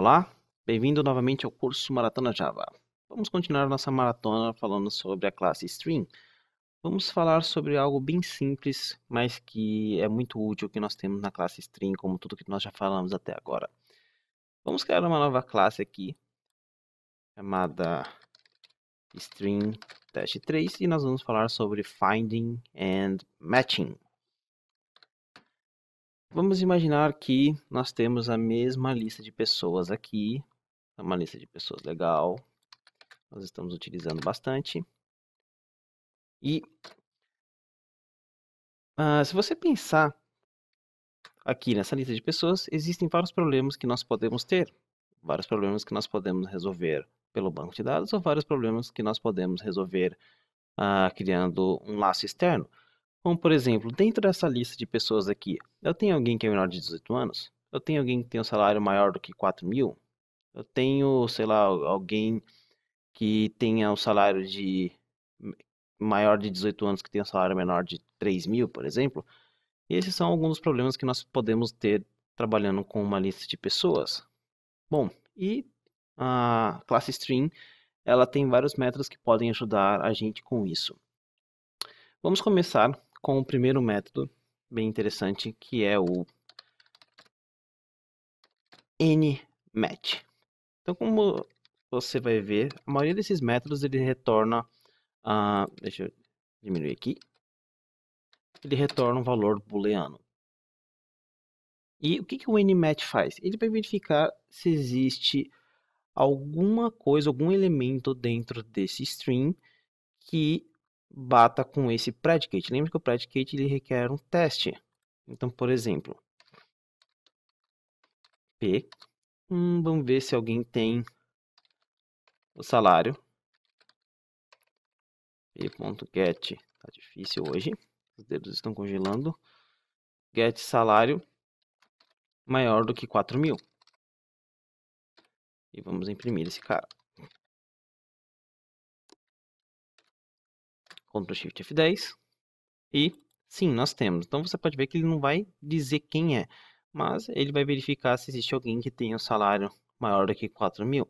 Olá, bem-vindo novamente ao curso Maratona Java. Vamos continuar nossa maratona falando sobre a classe String. Vamos falar sobre algo bem simples, mas que é muito útil que nós temos na classe String, como tudo que nós já falamos até agora. Vamos criar uma nova classe aqui, chamada String-3, e nós vamos falar sobre Finding and Matching. Vamos imaginar que nós temos a mesma lista de pessoas aqui, é uma lista de pessoas legal, nós estamos utilizando bastante. E uh, se você pensar aqui nessa lista de pessoas, existem vários problemas que nós podemos ter, vários problemas que nós podemos resolver pelo banco de dados ou vários problemas que nós podemos resolver uh, criando um laço externo. Como, por exemplo, dentro dessa lista de pessoas aqui, eu tenho alguém que é menor de 18 anos? Eu tenho alguém que tem um salário maior do que 4 mil? Eu tenho, sei lá, alguém que tenha um salário de maior de 18 anos que tenha um salário menor de 3 mil, por exemplo? E esses são alguns dos problemas que nós podemos ter trabalhando com uma lista de pessoas. Bom, e a classe String ela tem vários métodos que podem ajudar a gente com isso. Vamos começar com o primeiro método, bem interessante, que é o nmatch. Então, como você vai ver, a maioria desses métodos ele retorna, uh, deixa eu diminuir aqui, ele retorna um valor booleano. E o que, que o nmatch faz? Ele vai verificar se existe alguma coisa, algum elemento dentro desse string que bata com esse predicate. Lembra que o predicate ele requer um teste. Então, por exemplo, P. Hum, vamos ver se alguém tem o salário. P.get. Tá difícil hoje. Os dedos estão congelando. Get salário maior do que 4 mil. E vamos imprimir esse cara. Ctrl Shift F10. E sim, nós temos. Então você pode ver que ele não vai dizer quem é, mas ele vai verificar se existe alguém que tenha um salário maior do que 4 mil.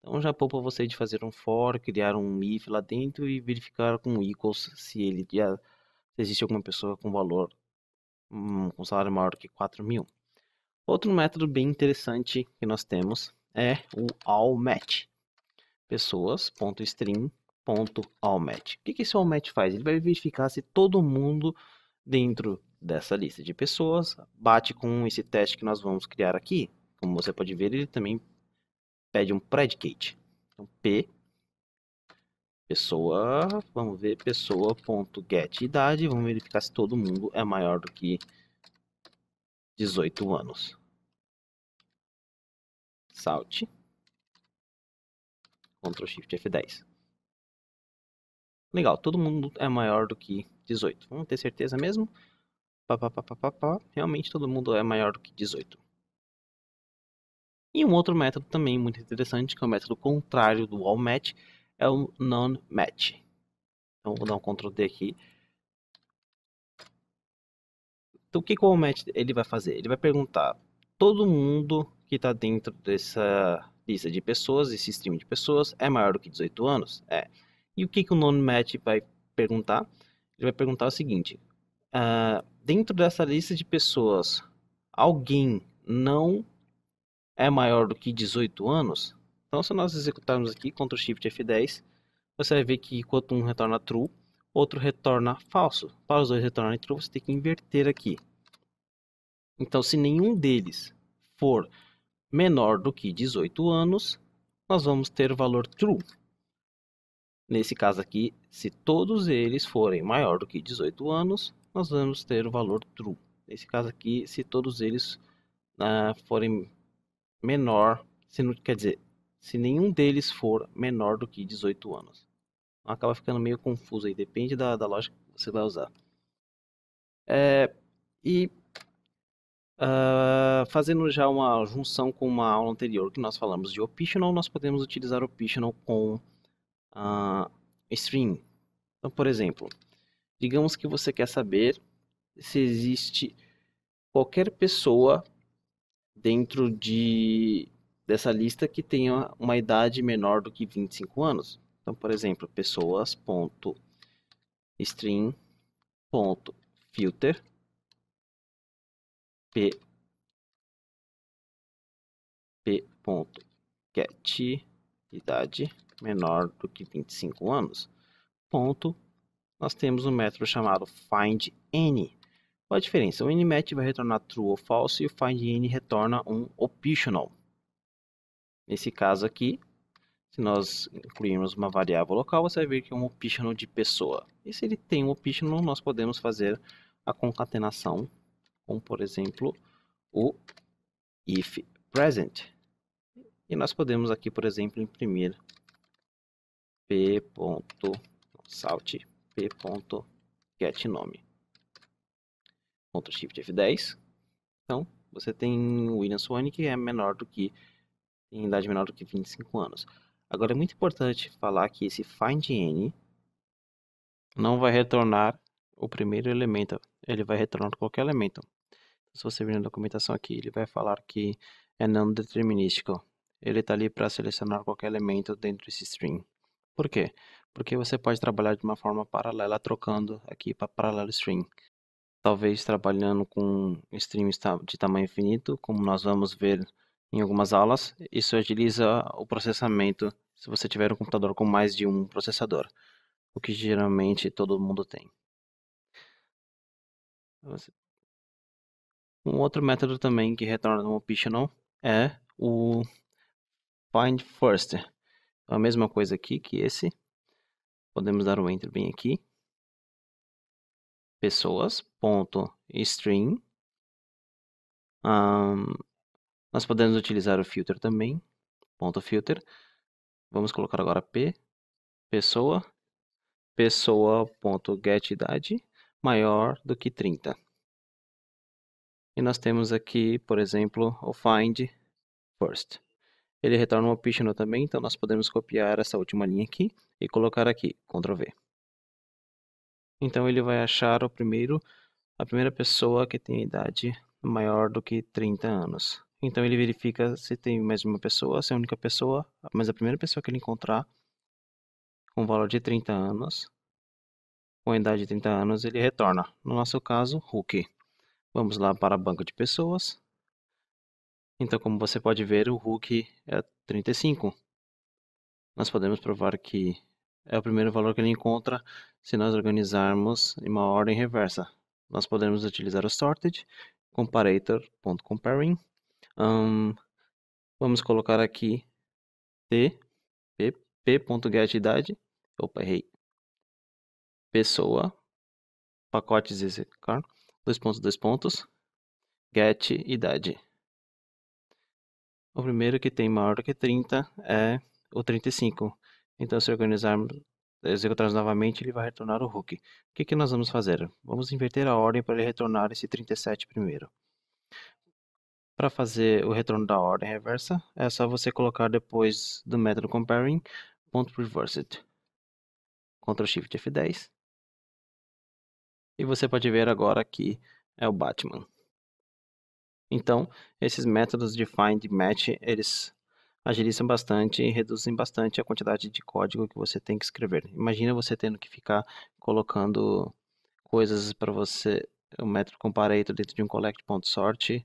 Então já poupa você de fazer um for, criar um if lá dentro e verificar com equals se ele já se existe alguma pessoa com valor um, com salário maior que 4 mil. Outro método bem interessante que nós temos é o all match. Pessoas.string ponto match. O que, que esse all match faz? Ele vai verificar se todo mundo dentro dessa lista de pessoas bate com esse teste que nós vamos criar aqui. Como você pode ver, ele também pede um predicate. Então, P pessoa, vamos ver pessoa.get idade, vamos verificar se todo mundo é maior do que 18 anos. Salt. Ctrl Shift F10. Legal, todo mundo é maior do que 18. Vamos ter certeza mesmo? Pá, pá, pá, pá, pá, Realmente todo mundo é maior do que 18. E um outro método também muito interessante, que é o método contrário do all match, é o non-match. Então vou dar um Ctrl D aqui. Então o que, que o all match ele vai fazer? Ele vai perguntar todo mundo que está dentro dessa lista de pessoas, esse stream de pessoas, é maior do que 18 anos? É. E o que, que o non-match vai perguntar? Ele vai perguntar o seguinte: uh, dentro dessa lista de pessoas, alguém não é maior do que 18 anos? Então, se nós executarmos aqui Ctrl Shift F10, você vai ver que enquanto um retorna true, outro retorna falso. Para os dois retornarem true, você tem que inverter aqui. Então, se nenhum deles for menor do que 18 anos, nós vamos ter o valor true. Nesse caso aqui, se todos eles forem maior do que 18 anos, nós vamos ter o valor true. Nesse caso aqui, se todos eles uh, forem menor, se não, quer dizer, se nenhum deles for menor do que 18 anos. Acaba ficando meio confuso aí, depende da, da lógica que você vai usar. É, e uh, fazendo já uma junção com uma aula anterior que nós falamos de optional, nós podemos utilizar optional com uh, ah, stream. Então, por exemplo, digamos que você quer saber se existe qualquer pessoa dentro de dessa lista que tenha uma idade menor do que 25 anos. Então, por exemplo, pessoas.stream.filter p p.cat idade menor do que 25 anos. Ponto. Nós temos um método chamado find n. Qual a diferença? O nmet vai retornar true ou false e o find n retorna um optional. Nesse caso aqui, se nós incluirmos uma variável local, você vai ver que é um optional de pessoa. E se ele tem um optional, nós podemos fazer a concatenação com, por exemplo, o if present. E nós podemos aqui, por exemplo, imprimir p ponto salt p ponto get nome ponto shift F10 então você tem o William Swan que é menor do que tem idade menor do que 25 anos agora é muito importante falar que esse find n não vai retornar o primeiro elemento ele vai retornar qualquer elemento então, se você vir na documentação aqui ele vai falar que é não determinístico ele está ali para selecionar qualquer elemento dentro desse string por quê? Porque você pode trabalhar de uma forma paralela, trocando aqui para paralelo stream. Talvez trabalhando com streams de tamanho infinito, como nós vamos ver em algumas aulas, isso agiliza o processamento se você tiver um computador com mais de um processador, o que geralmente todo mundo tem. Um outro método também que retorna um optional é o find first, a mesma coisa aqui que esse. Podemos dar um enter bem aqui. Pessoas.string. Um, nós podemos utilizar o filter também. Ponto filter. Vamos colocar agora p. Pessoa. Pessoa.getIdade maior do que 30. E nós temos aqui, por exemplo, o find first ele retorna uma optional também, então nós podemos copiar essa última linha aqui e colocar aqui, Ctrl V. Então ele vai achar o primeiro, a primeira pessoa que tem idade maior do que 30 anos. Então ele verifica se tem mais uma pessoa, se é a única pessoa, mas a primeira pessoa que ele encontrar com valor de 30 anos, com idade de 30 anos, ele retorna. No nosso caso, Hulk. Vamos lá para banco de pessoas, então, como você pode ver, o Hulk é 35. Nós podemos provar que é o primeiro valor que ele encontra se nós organizarmos em uma ordem reversa. Nós podemos utilizar o sorted, comparator.comparing. Um, vamos colocar aqui t, p, p.getIdade, opa, errei, pessoa, pacotes executar, dois pontos, dois pontos, get idade. O primeiro que tem maior do que 30 é o 35. Então, se organizarmos, executarmos novamente, ele vai retornar o Hulk. O que, que nós vamos fazer? Vamos inverter a ordem para ele retornar esse 37 primeiro. Para fazer o retorno da ordem reversa, é só você colocar depois do método comparing, ponto reversed. Ctrl Shift F10. E você pode ver agora que é o Batman. Então, esses métodos de find match, eles agilizam bastante e reduzem bastante a quantidade de código que você tem que escrever. Imagina você tendo que ficar colocando coisas para você, o um método comparator dentro de um collect.sort,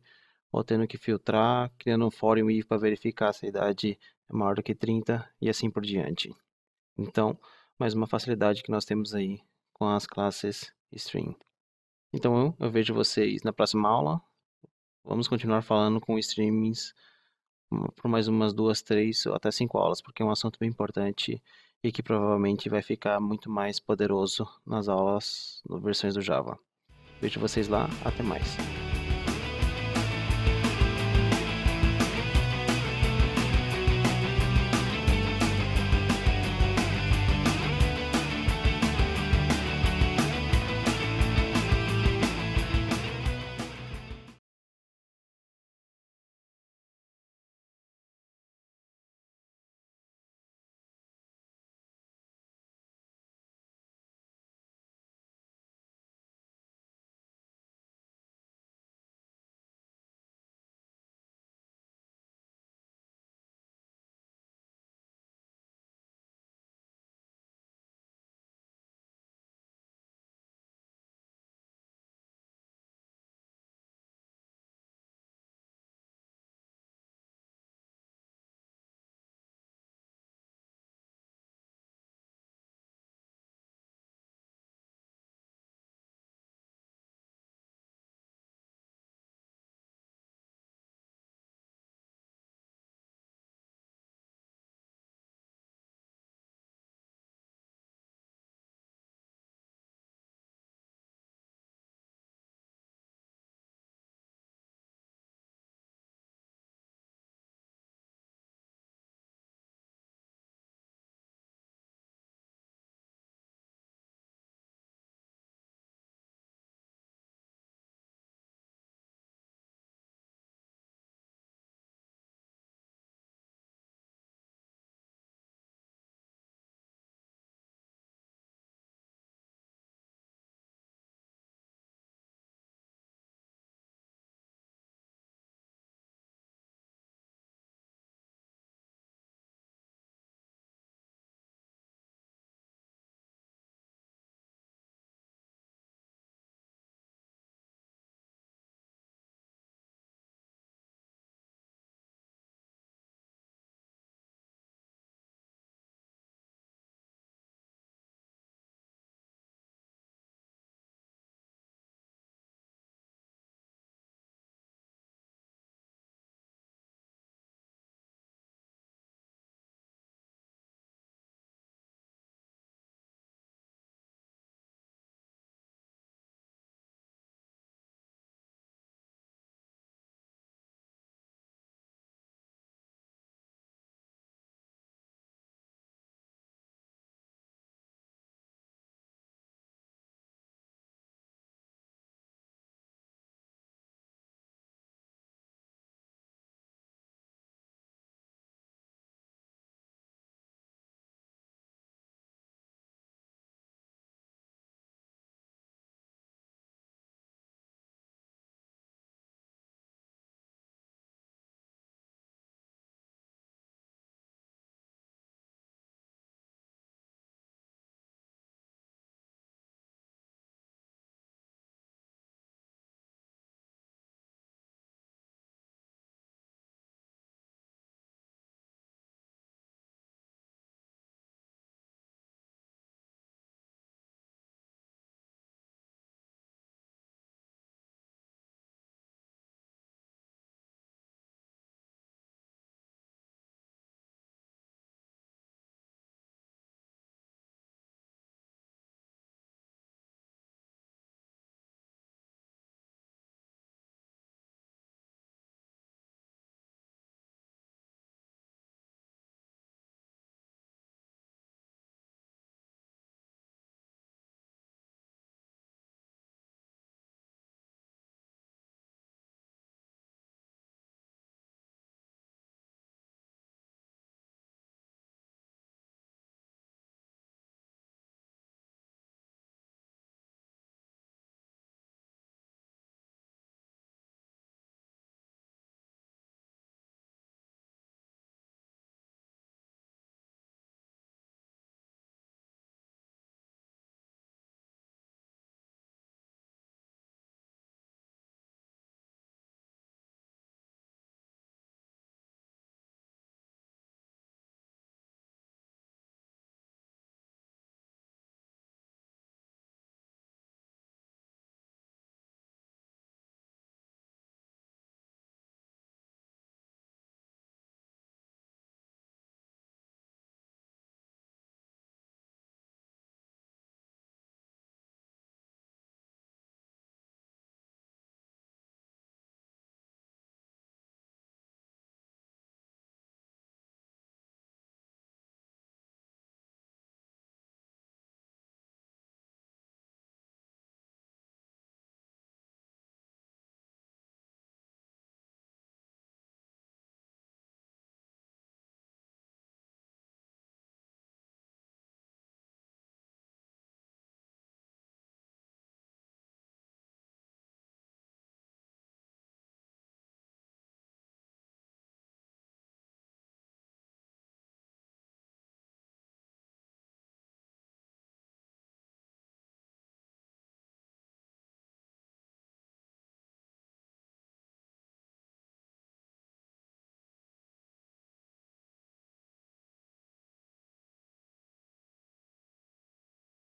ou tendo que filtrar, criando um for e if para verificar se a idade é maior do que 30 e assim por diante. Então, mais uma facilidade que nós temos aí com as classes string. Então, eu vejo vocês na próxima aula. Vamos continuar falando com streamings hum, por mais umas duas, três ou até cinco aulas, porque é um assunto bem importante e que provavelmente vai ficar muito mais poderoso nas aulas, nas versões do Java. Vejo vocês lá, até mais.